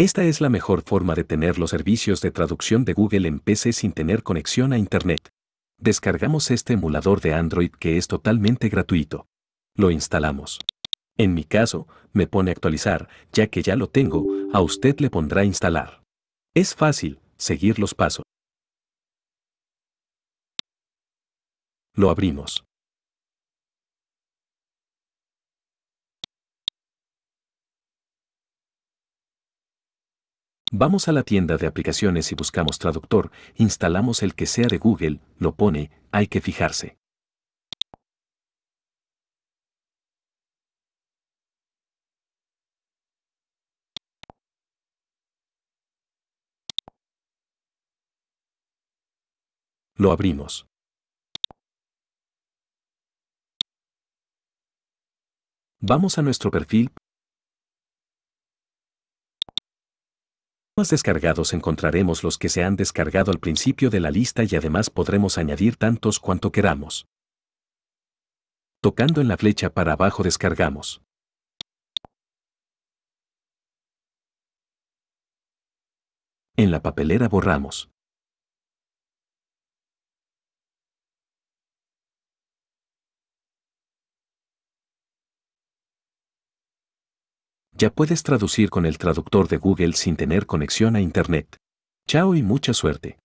Esta es la mejor forma de tener los servicios de traducción de Google en PC sin tener conexión a Internet. Descargamos este emulador de Android que es totalmente gratuito. Lo instalamos. En mi caso, me pone actualizar, ya que ya lo tengo, a usted le pondrá instalar. Es fácil, seguir los pasos. Lo abrimos. Vamos a la tienda de aplicaciones y buscamos traductor, instalamos el que sea de Google, lo pone, hay que fijarse. Lo abrimos. Vamos a nuestro perfil descargados encontraremos los que se han descargado al principio de la lista y además podremos añadir tantos cuanto queramos. Tocando en la flecha para abajo descargamos. En la papelera borramos. Ya puedes traducir con el traductor de Google sin tener conexión a Internet. Chao y mucha suerte.